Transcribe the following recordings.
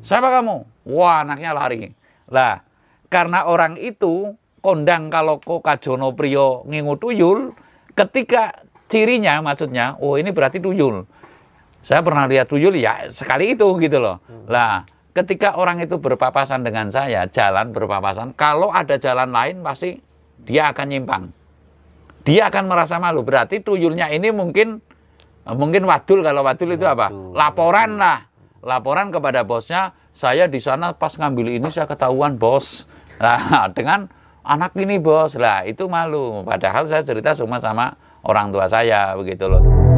Siapa kamu? Wah, anaknya lari. Lah, karena orang itu kondang kalau kok kajono priyo ngingu tuyul, ketika cirinya maksudnya, oh ini berarti tuyul. Saya pernah lihat tuyul ya sekali itu gitu loh. Hmm. Lah, ketika orang itu berpapasan dengan saya, jalan berpapasan, kalau ada jalan lain pasti dia akan nyimpang. Dia akan merasa malu. Berarti tuyulnya ini mungkin mungkin wadul kalau wadul itu apa? Laporan lah laporan kepada bosnya, saya di sana pas ngambil ini saya ketahuan bos. Nah, dengan anak ini bos lah itu malu. Padahal saya cerita semua sama orang tua saya begitu loh.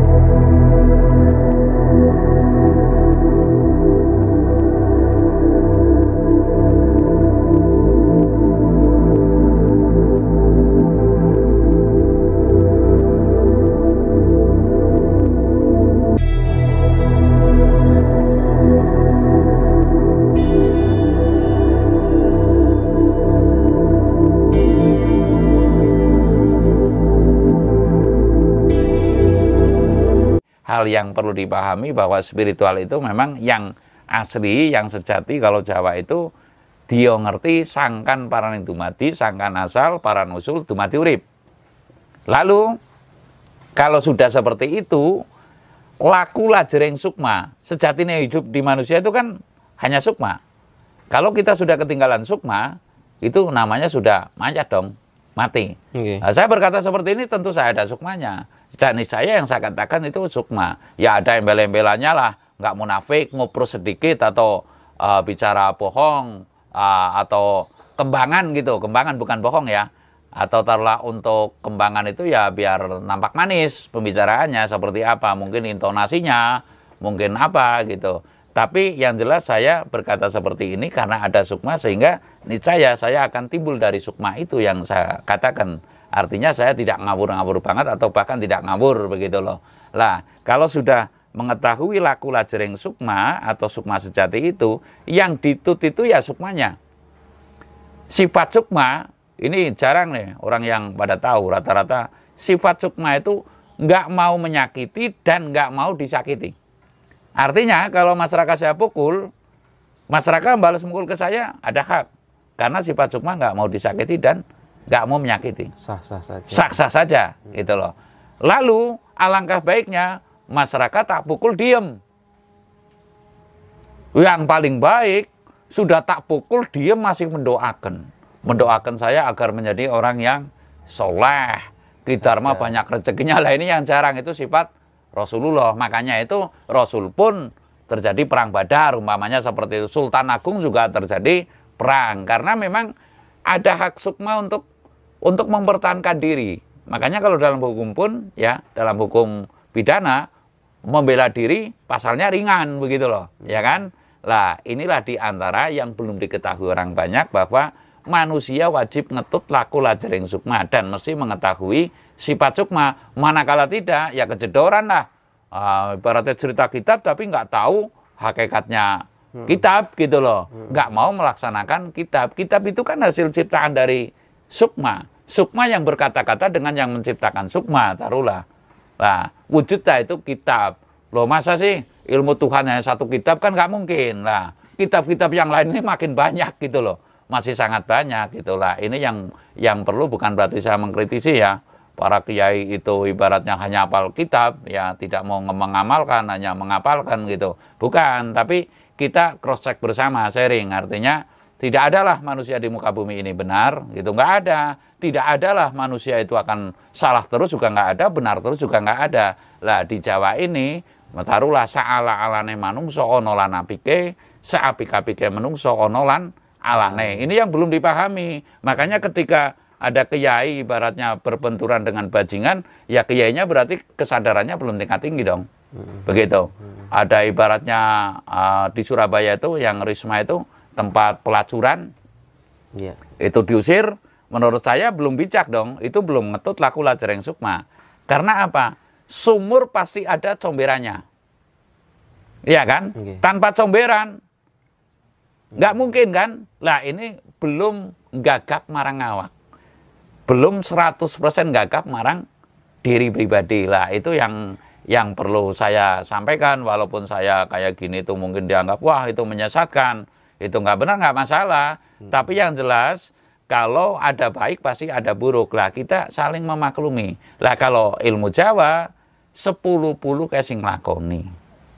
hal yang perlu dipahami bahwa spiritual itu memang yang asli, yang sejati kalau Jawa itu dia ngerti sangkan paran dumadi, sangkan asal, para nusul dumadi urip. Lalu kalau sudah seperti itu, lakulah jering sukma. Sejatinya hidup di manusia itu kan hanya sukma. Kalau kita sudah ketinggalan sukma, itu namanya sudah mayat dong, mati. Okay. Nah, saya berkata seperti ini tentu saya ada sukmanya dan saya yang saya katakan itu sukma. Ya ada embel-embelannya lah, nggak munafik, ngobrol sedikit atau uh, bicara bohong uh, atau kembangan gitu, kembangan bukan bohong ya. Atau taruhlah untuk kembangan itu ya biar nampak manis pembicaraannya seperti apa, mungkin intonasinya, mungkin apa gitu. Tapi yang jelas saya berkata seperti ini karena ada sukma sehingga niscaya saya akan timbul dari sukma itu yang saya katakan. Artinya saya tidak ngawur-ngawur banget atau bahkan tidak ngawur begitu loh. Lah, kalau sudah mengetahui laku lajering sukma atau sukma sejati itu, yang ditut itu ya sukmanya. Sifat sukma, ini jarang nih orang yang pada tahu rata-rata sifat sukma itu nggak mau menyakiti dan nggak mau disakiti. Artinya kalau masyarakat saya pukul, masyarakat balas mukul ke saya ada hak. Karena sifat sukma nggak mau disakiti dan nggak mau menyakiti. Sah-sah saja. Sah-sah saja, hmm. gitu loh. Lalu alangkah baiknya masyarakat tak pukul diem. Yang paling baik sudah tak pukul diem masih mendoakan. Mendoakan saya agar menjadi orang yang soleh. Kidarma banyak rezekinya lah ini yang jarang itu sifat Rasulullah. Makanya itu Rasul pun terjadi perang badar umpamanya seperti itu. Sultan Agung juga terjadi perang karena memang ada hak sukma untuk untuk mempertahankan diri. Makanya kalau dalam hukum pun ya dalam hukum pidana membela diri pasalnya ringan begitu loh, ya kan? Lah, inilah di antara yang belum diketahui orang banyak bahwa manusia wajib ngetut laku lajering sukma dan mesti mengetahui sifat sukma. Manakala tidak, ya kejedoran lah. Ah, ibaratnya cerita kitab tapi nggak tahu hakikatnya hmm. kitab gitu loh. Hmm. Nggak mau melaksanakan kitab. Kitab itu kan hasil ciptaan dari sukma. Sukma yang berkata-kata dengan yang menciptakan sukma, taruhlah. Nah, wujudnya itu kitab. Loh masa sih ilmu Tuhan hanya satu kitab kan nggak mungkin. Nah, kitab-kitab yang lain ini makin banyak gitu loh. Masih sangat banyak gitu lah. Ini yang yang perlu bukan berarti saya mengkritisi ya. Para kiai itu ibaratnya hanya apal kitab, ya tidak mau mengamalkan, hanya mengapalkan gitu. Bukan, tapi kita cross-check bersama, sharing. Artinya tidak adalah manusia di muka bumi ini benar, gitu nggak ada. Tidak adalah manusia itu akan salah terus juga nggak ada, benar terus juga nggak ada. Lah di Jawa ini taruhlah saala alane manungso ono lan apike, seapik menung menungso alane. Hmm. Ini yang belum dipahami. Makanya ketika ada kiai ibaratnya berbenturan dengan bajingan, ya kiainya berarti kesadarannya belum tingkat tinggi dong. Hmm. Begitu. Hmm. Ada ibaratnya uh, di Surabaya itu yang Risma itu tempat pelacuran ya. itu diusir menurut saya belum bijak dong itu belum ngetut laku yang sukma karena apa sumur pasti ada comberannya iya kan okay. tanpa comberan nggak mungkin kan lah ini belum gagap marang ngawak belum 100% gagap marang diri pribadi lah itu yang yang perlu saya sampaikan walaupun saya kayak gini itu mungkin dianggap wah itu menyesatkan itu nggak benar nggak masalah. Hmm. Tapi yang jelas kalau ada baik pasti ada buruk lah kita saling memaklumi lah kalau ilmu Jawa sepuluh puluh casing lakoni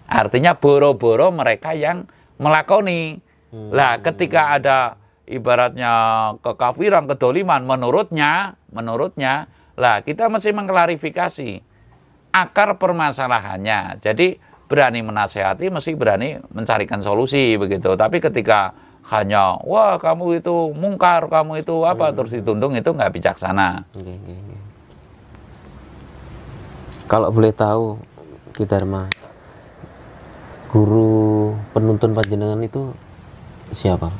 artinya boro-boro mereka yang melakoni hmm. lah ketika ada ibaratnya kekafiran kedoliman menurutnya menurutnya lah kita mesti mengklarifikasi akar permasalahannya jadi berani menasehati mesti berani mencarikan solusi begitu tapi ketika hanya wah kamu itu mungkar kamu itu apa hmm. terus ditundung itu nggak bijaksana kalau boleh tahu Ki Dharma guru penuntun panjenengan itu siapa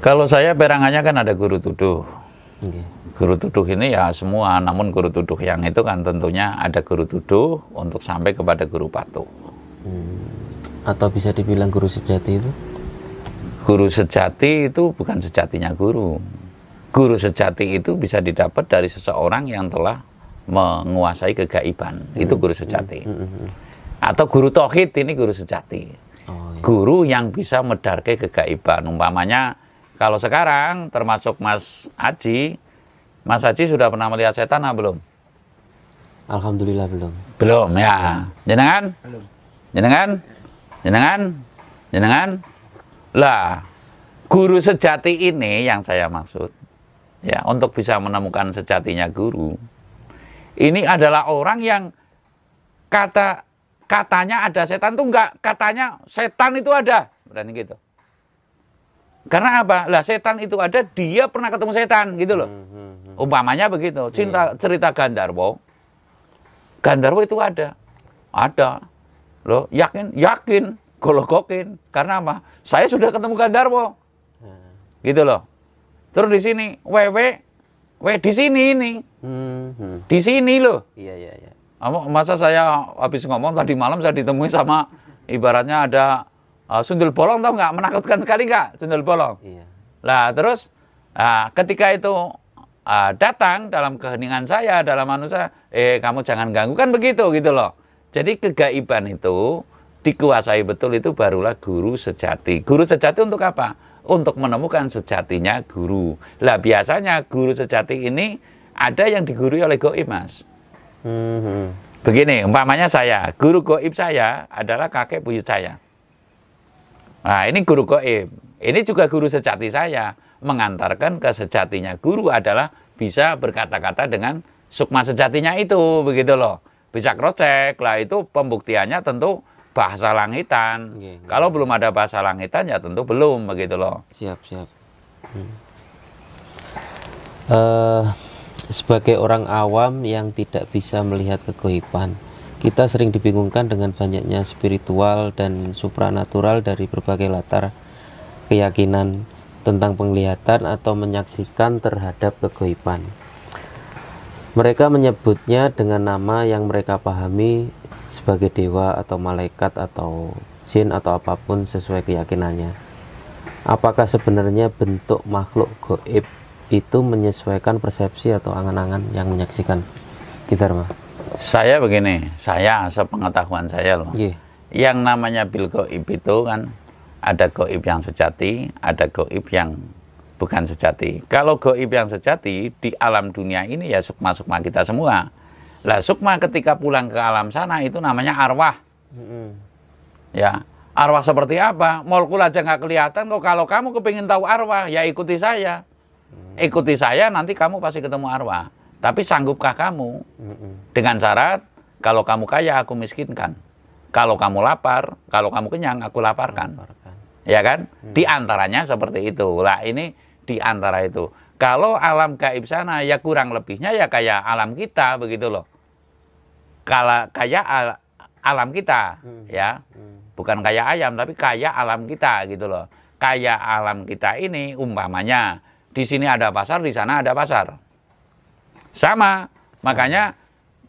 kalau saya perangannya kan ada guru tuduh okay guru tuduh ini ya semua, namun guru tuduh yang itu kan tentunya ada guru tuduh untuk sampai kepada guru patuh. Hmm. Atau bisa dibilang guru sejati itu? Guru sejati itu bukan sejatinya guru. Guru sejati itu bisa didapat dari seseorang yang telah menguasai kegaiban. Hmm. Itu guru sejati. Hmm. hmm, hmm, hmm. Atau guru tohid ini guru sejati. Oh, iya. Guru yang bisa medarkai kegaiban. Umpamanya kalau sekarang termasuk Mas Aji, Mas Haji sudah pernah melihat setan ah, belum? Alhamdulillah belum. Belum ya. Jenengan? Belum. Jenengan? Jenengan? Jenengan? Lah, guru sejati ini yang saya maksud. Ya, untuk bisa menemukan sejatinya guru. Ini adalah orang yang kata katanya ada setan tuh enggak, katanya setan itu ada. Berani gitu. Karena apa? Lah setan itu ada, dia pernah ketemu setan gitu loh. Hmm, hmm, hmm. Umpamanya begitu. Iya. Cinta hmm. cerita Gandarwo. Gandarwo itu ada. Ada. Loh, yakin, yakin, golokokin. Karena apa? Saya sudah ketemu Gandarwo. Hmm. Gitu loh. Terus di sini wewe we di sini ini. Hmm, hmm. Di sini loh. Iya, iya, iya. Masa saya habis ngomong tadi malam saya ditemui sama ibaratnya ada Oh, sundul bolong tau nggak? Menakutkan sekali nggak sundul bolong? Iya. Lah terus nah, ketika itu uh, datang dalam keheningan saya, dalam manusia, eh kamu jangan ganggu kan begitu gitu loh. Jadi kegaiban itu dikuasai betul itu barulah guru sejati. Guru sejati untuk apa? Untuk menemukan sejatinya guru. Lah biasanya guru sejati ini ada yang digurui oleh goib mas. Mm -hmm. Begini, umpamanya saya, guru goib saya adalah kakek buyut saya. Nah, ini guru goib. Ini juga guru sejati saya. Mengantarkan ke sejatinya guru adalah bisa berkata-kata dengan sukma sejatinya itu, begitu loh. Bisa cross-check lah, itu pembuktiannya tentu bahasa langitan. Okay, Kalau belum ada bahasa langitan ya tentu belum, begitu loh. Siap, siap. Hmm. Uh, sebagai orang awam yang tidak bisa melihat kegoiban, kita sering dibingungkan dengan banyaknya spiritual dan supranatural dari berbagai latar keyakinan tentang penglihatan atau menyaksikan terhadap kegoiban. Mereka menyebutnya dengan nama yang mereka pahami sebagai dewa atau malaikat atau jin atau apapun sesuai keyakinannya. Apakah sebenarnya bentuk makhluk goib itu menyesuaikan persepsi atau angan-angan yang menyaksikan? Kita gitu, rumah saya begini, saya sepengetahuan saya loh. Yeah. Yang namanya bil goib itu kan ada goib yang sejati, ada goib yang bukan sejati. Kalau goib yang sejati di alam dunia ini ya sukma-sukma kita semua. Lah sukma ketika pulang ke alam sana itu namanya arwah. Mm -hmm. Ya, arwah seperti apa? Molekul aja nggak kelihatan kok. Kalau kamu kepingin tahu arwah, ya ikuti saya. Mm. Ikuti saya, nanti kamu pasti ketemu arwah. Tapi sanggupkah kamu? Dengan syarat kalau kamu kaya aku miskinkan. Kalau kamu lapar, kalau kamu kenyang aku laparkan. laparkan. Ya kan? Mm. Di antaranya seperti itu. Lah ini di antara itu. Kalau alam gaib sana ya kurang lebihnya ya kayak alam kita begitu loh. Kala kayak al, alam kita mm. ya. Mm. Bukan kayak ayam tapi kayak alam kita gitu loh. Kayak alam kita ini umpamanya di sini ada pasar, di sana ada pasar sama. Makanya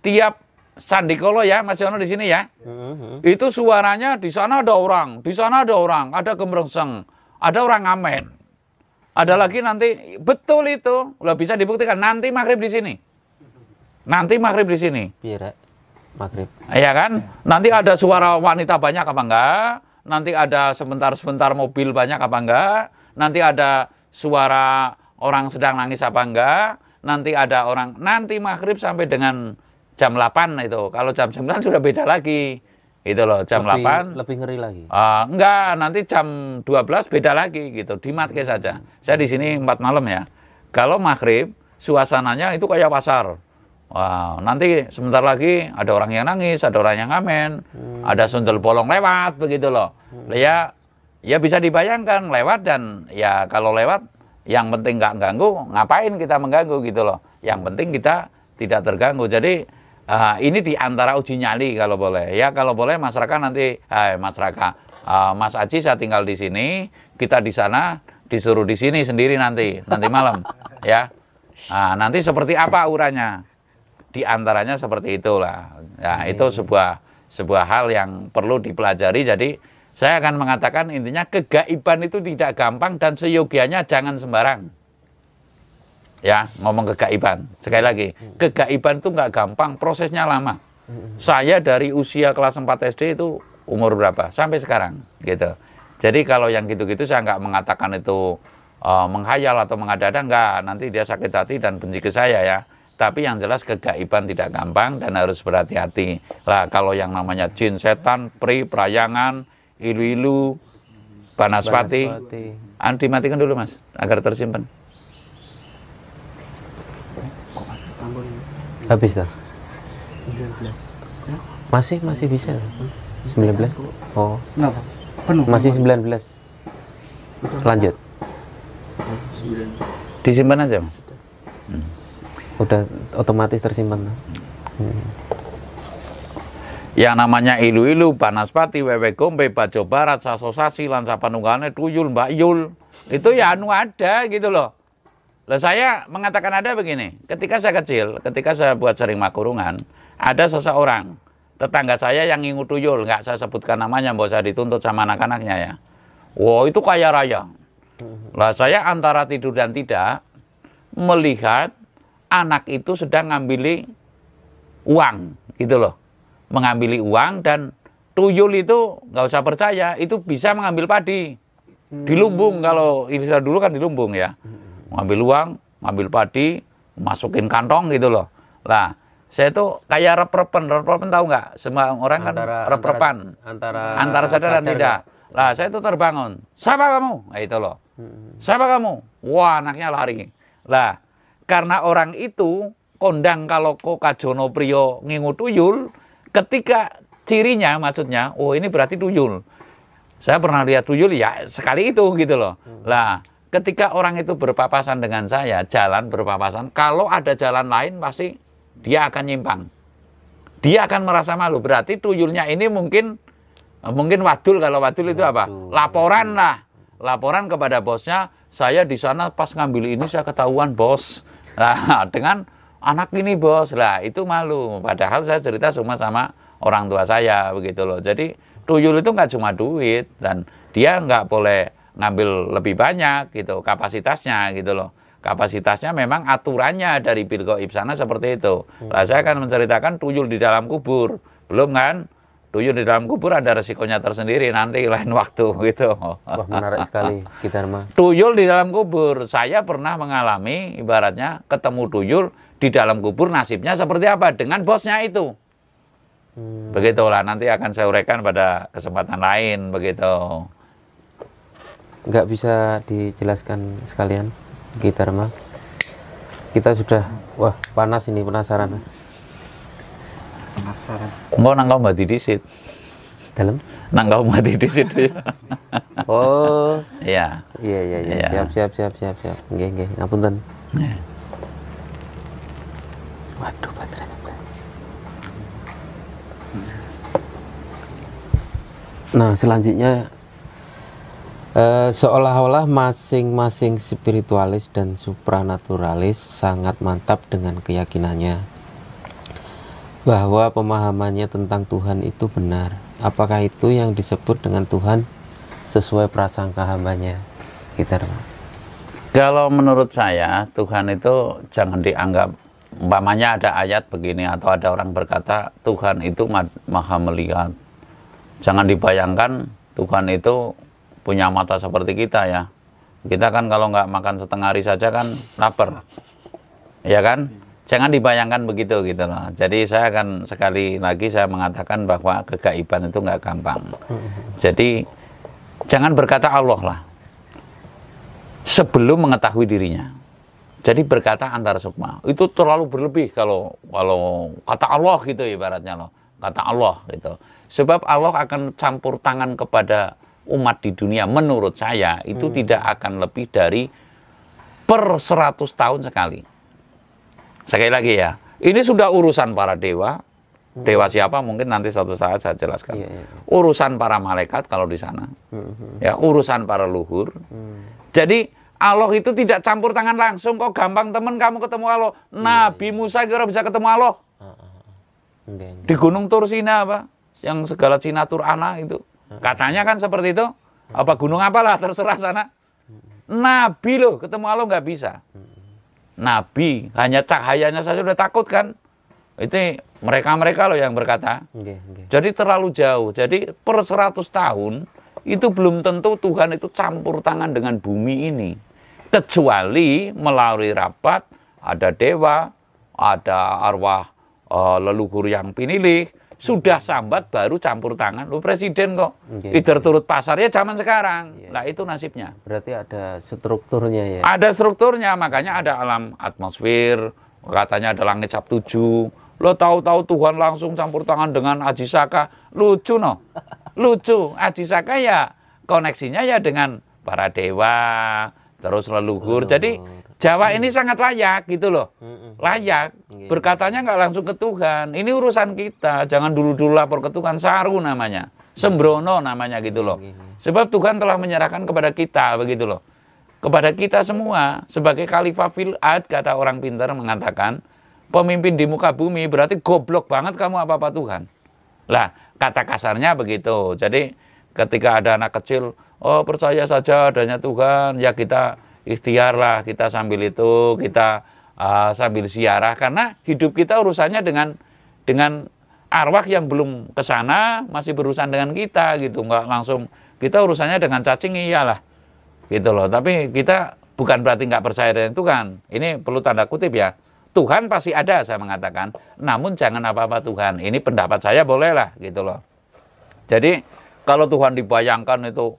tiap Sandikolo ya, Mas Yono di sini ya. Mm-hmm. Itu suaranya di sana ada orang, di sana ada orang, ada gemerengseng, ada orang ngamen. Ada lagi nanti betul itu, udah bisa dibuktikan nanti maghrib di sini. Nanti maghrib di sini. maghrib. Iya kan? Nanti ada suara wanita banyak apa enggak? Nanti ada sebentar-sebentar mobil banyak apa enggak? Nanti ada suara orang sedang nangis apa enggak? nanti ada orang nanti maghrib sampai dengan jam 8 itu. Kalau jam 9 sudah beda lagi. Itu loh jam lebih, 8 lebih ngeri lagi. Uh, enggak, nanti jam 12 beda lagi gitu. Di Matke saja. Saya di sini empat malam ya. Kalau maghrib suasananya itu kayak pasar. Wow, nanti sebentar lagi ada orang yang nangis, ada orang yang ngamen, hmm. ada sundel bolong lewat begitu loh. Hmm. Ya, ya bisa dibayangkan lewat dan ya kalau lewat yang penting nggak ganggu, ngapain kita mengganggu gitu loh. Yang penting kita tidak terganggu. Jadi uh, ini diantara uji nyali kalau boleh. Ya kalau boleh masyarakat nanti, eh, masyarakat, uh, Mas Aji saya tinggal di sini, kita di sana disuruh di sini sendiri nanti, nanti malam, ya. Nah, nanti seperti apa auranya Di antaranya seperti itulah. Ya, itu sebuah sebuah hal yang perlu dipelajari. Jadi saya akan mengatakan intinya kegaiban itu tidak gampang dan seyogianya jangan sembarang. Ya, ngomong kegaiban. Sekali lagi, kegaiban itu nggak gampang, prosesnya lama. Saya dari usia kelas 4 SD itu umur berapa? Sampai sekarang, gitu. Jadi kalau yang gitu-gitu saya nggak mengatakan itu uh, menghayal atau mengada-ada, nggak. Nanti dia sakit hati dan benci ke saya ya. Tapi yang jelas kegaiban tidak gampang dan harus berhati-hati. Lah kalau yang namanya jin, setan, pri, perayangan, ilu-ilu, banaspati. Anu dimatikan dulu mas, agar tersimpan. Habis dah. 19. Masih masih bisa. 19. Oh. Penuh. Masih 19. Lanjut. Disimpan aja, Mas. Hmm. Udah otomatis tersimpan. Hmm. Yang namanya ilu-ilu, panaspati, wewe gombe, bajo barat, sasosasi, lansa panunggalnya, tuyul, mbak yul. Itu ya anu ada gitu loh. Lah saya mengatakan ada begini, ketika saya kecil, ketika saya buat sering makurungan, ada seseorang, tetangga saya yang ngingu tuyul, nggak saya sebutkan namanya, mbak saya dituntut sama anak-anaknya ya. Wow, itu kaya raya. Lah saya antara tidur dan tidak, melihat anak itu sedang ngambili uang gitu loh mengambil uang dan tuyul itu nggak usah percaya itu bisa mengambil padi hmm. di lumbung kalau istilah dulu kan di lumbung ya mengambil uang ngambil padi masukin kantong gitu loh lah saya tuh kayak rep-repen, rep-repen tahu nggak? Semua orang kan rep Antara, antara, antara sadar dan tidak. Lah saya tuh terbangun. Siapa kamu? Nah, itu loh. Hmm. Siapa kamu? Wah anaknya lari. Lah karena orang itu kondang kalau kok kajono priyo ngingu tuyul, ketika cirinya maksudnya, oh ini berarti tuyul. Saya pernah lihat tuyul ya sekali itu gitu loh. Lah, ketika orang itu berpapasan dengan saya, jalan berpapasan, kalau ada jalan lain pasti dia akan nyimpang. Dia akan merasa malu. Berarti tuyulnya ini mungkin mungkin wadul kalau wadul itu apa? Laporan lah. Laporan kepada bosnya, saya di sana pas ngambil ini saya ketahuan bos. Nah, dengan anak ini bos lah itu malu padahal saya cerita semua sama orang tua saya begitu loh jadi tuyul itu nggak cuma duit dan dia nggak boleh ngambil lebih banyak gitu kapasitasnya gitu loh kapasitasnya memang aturannya dari Bilko Ibsana seperti itu lah saya akan menceritakan tuyul di dalam kubur belum kan tuyul di dalam kubur ada resikonya tersendiri nanti lain waktu gitu. Wah menarik sekali Kitarma. Tuyul di dalam kubur, saya pernah mengalami ibaratnya ketemu tuyul di dalam kubur nasibnya seperti apa dengan bosnya itu. Hmm. Begitulah nanti akan saya uraikan pada kesempatan lain begitu. Nggak bisa dijelaskan sekalian, gitar mah. Kita sudah wah panas ini penasaran. Penasaran. Enggak nang kau mati disit. Dalam? Nang kau disit didisit. oh. Iya. iya. Iya iya iya. Siap siap siap siap siap. Nggih nggih. Ngapunten. Yeah waduh baterai nah selanjutnya eh, seolah-olah masing-masing spiritualis dan supranaturalis sangat mantap dengan keyakinannya bahwa pemahamannya tentang Tuhan itu benar apakah itu yang disebut dengan Tuhan sesuai prasangka hambanya kita gitu, kalau menurut saya Tuhan itu jangan dianggap umpamanya ada ayat begini atau ada orang berkata Tuhan itu maha melihat jangan dibayangkan Tuhan itu punya mata seperti kita ya kita kan kalau nggak makan setengah hari saja kan lapar ya kan jangan dibayangkan begitu gitu loh jadi saya akan sekali lagi saya mengatakan bahwa kegaiban itu nggak gampang jadi jangan berkata Allah lah sebelum mengetahui dirinya jadi berkata antar sukma itu terlalu berlebih kalau kalau kata Allah gitu ibaratnya loh kata Allah gitu sebab Allah akan campur tangan kepada umat di dunia menurut saya itu hmm. tidak akan lebih dari per 100 tahun sekali sekali lagi ya ini sudah urusan para dewa hmm. dewa siapa mungkin nanti satu saat saya jelaskan yeah, yeah. urusan para malaikat kalau di sana hmm. hmm. ya urusan para luhur hmm. jadi Allah itu tidak campur tangan langsung kok gampang temen kamu ketemu Allah. Iya, Nabi iya. Musa kira bisa ketemu Allah. Ah, ah. Di Gunung Tursina apa? Yang segala Tur ana itu. Ah, Katanya kan seperti itu. Apa gunung apalah terserah sana. Nabi loh ketemu Allah nggak bisa. Hmm. Nabi hanya cahayanya saja udah takut kan. Itu mereka-mereka loh yang berkata. Jadi terlalu jauh. Jadi per 100 tahun itu belum tentu Tuhan itu campur tangan dengan bumi ini kecuali melalui rapat ada dewa, ada arwah e, leluhur yang pinilih, sudah sambat baru campur tangan lu presiden kok okay. either turut pasarnya zaman sekarang yeah. Iya. nah itu nasibnya berarti ada strukturnya ya ada strukturnya makanya ada alam atmosfer katanya ada langit cap tujuh lo tahu-tahu Tuhan langsung campur tangan dengan Aji Saka lucu no lucu Aji Saka ya koneksinya ya dengan para dewa terus leluhur. Jadi Jawa ini sangat layak gitu loh, layak. Iya. Berkatanya nggak langsung ke Tuhan. Ini urusan kita, jangan dulu-dulu lapor ke Tuhan. Saru namanya, sembrono namanya gitu loh. Iya. Sebab Tuhan telah menyerahkan kepada kita begitu loh. Kepada kita semua sebagai khalifah fil'ad kata orang pintar mengatakan pemimpin di muka bumi berarti goblok banget kamu apa-apa Tuhan. Lah, kata kasarnya begitu. Jadi ketika ada anak kecil oh percaya saja adanya Tuhan, ya kita ikhtiarlah, kita sambil itu, kita uh, sambil siarah karena hidup kita urusannya dengan dengan arwah yang belum ke sana masih berurusan dengan kita gitu, nggak langsung kita urusannya dengan cacing iyalah. Gitu loh, tapi kita bukan berarti nggak percaya dengan Tuhan. Ini perlu tanda kutip ya. Tuhan pasti ada saya mengatakan, namun jangan apa-apa Tuhan. Ini pendapat saya bolehlah gitu loh. Jadi kalau Tuhan dibayangkan itu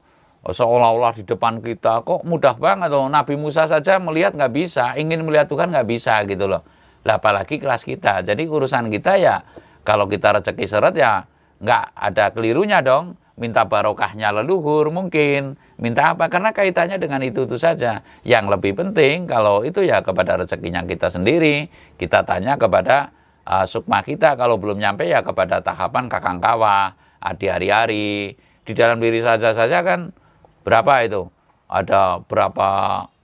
seolah-olah di depan kita kok mudah banget loh Nabi Musa saja melihat nggak bisa ingin melihat Tuhan nggak bisa gitu loh lah apalagi kelas kita jadi urusan kita ya kalau kita rezeki seret ya nggak ada kelirunya dong minta barokahnya leluhur mungkin minta apa karena kaitannya dengan itu itu saja yang lebih penting kalau itu ya kepada rezekinya kita sendiri kita tanya kepada uh, sukma kita kalau belum nyampe ya kepada tahapan kakang kawa adi hari-hari di dalam diri saja saja kan berapa itu? Ada berapa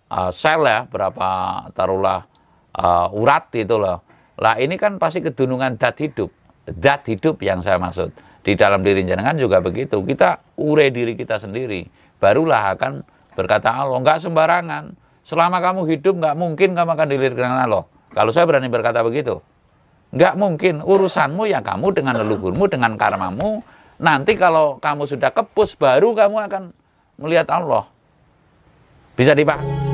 uh, sel ya, berapa taruhlah uh, urat itu loh. Lah ini kan pasti kedunungan dat hidup. Dat hidup yang saya maksud. Di dalam diri jenengan juga begitu. Kita ure diri kita sendiri. Barulah akan berkata Allah. nggak sembarangan. Selama kamu hidup nggak mungkin kamu akan dilirik dengan Allah. Kalau saya berani berkata begitu. nggak mungkin. Urusanmu ya kamu dengan leluhurmu, dengan karmamu. Nanti kalau kamu sudah kepus baru kamu akan melihat Allah. Bisa dipahami.